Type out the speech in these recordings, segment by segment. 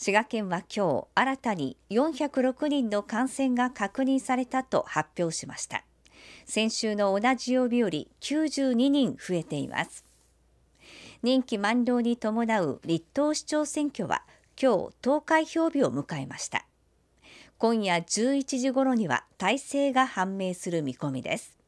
滋賀県は今日新たに406人の感染が確認されたと発表しました先週の同じ曜日より92人増えています任期満了に伴う立党市長選挙は今日投開票日を迎えました今夜11時頃には体制が判明する見込みです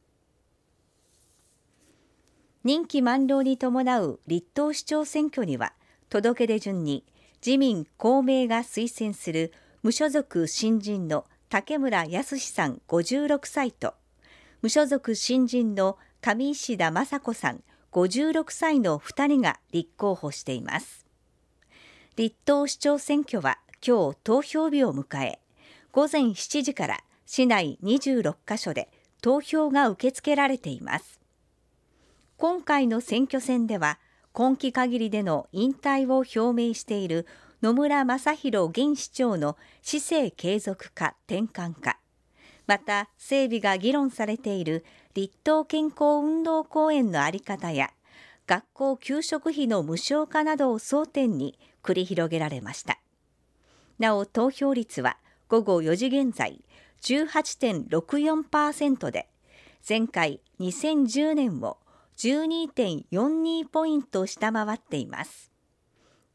任期満了に伴う立党市長選挙には届出順に自民・公明が推薦する無所属新人の竹村康さん56歳と無所属新人の上石田雅子さん56歳の2人が立候補しています立党市長選挙は今日投票日を迎え午前7時から市内26カ所で投票が受け付けられています今回の選挙戦では今期限りでの引退を表明している野村正弘現市長の市政継続化転換化また整備が議論されている立東健康運動公園の在り方や学校給食費の無償化などを争点に繰り広げられましたなお投票率は午後4時現在18.64%で前回2010年を12.42ポイント下回っています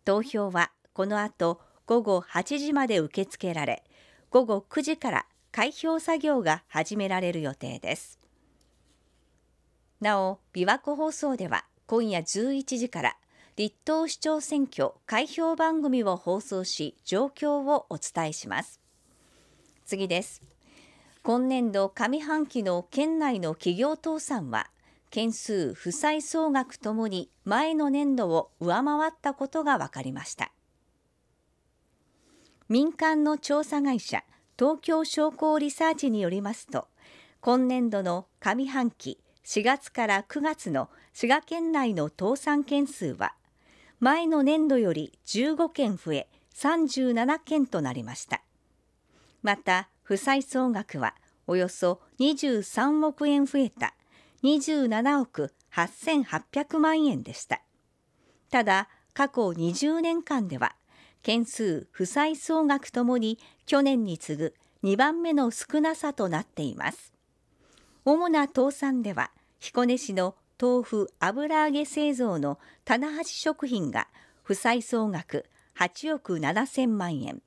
投票はこの後午後8時まで受け付けられ午後9時から開票作業が始められる予定ですなお琵琶湖放送では今夜11時から立党市長選挙開票番組を放送し状況をお伝えします次です今年度上半期の県内の企業倒産は件数、負債総額ともに前の年度を上回ったことが分かりました。民間の調査会社、東京商工リサーチによりますと、今年度の上半期4月から9月の滋賀県内の倒産件数は、前の年度より15件増え、37件となりました。また、負債総額はおよそ23億円増えた27億8800万円でしたただ過去20年間では件数負債総額ともに去年に次ぐ2番目の少なさとなっています主な倒産では彦根市の豆腐油揚げ製造の棚橋食品が負債総額8億7000万円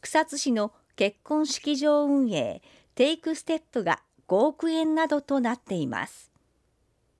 草津市の結婚式場運営テイクステップが5億円などとなっています。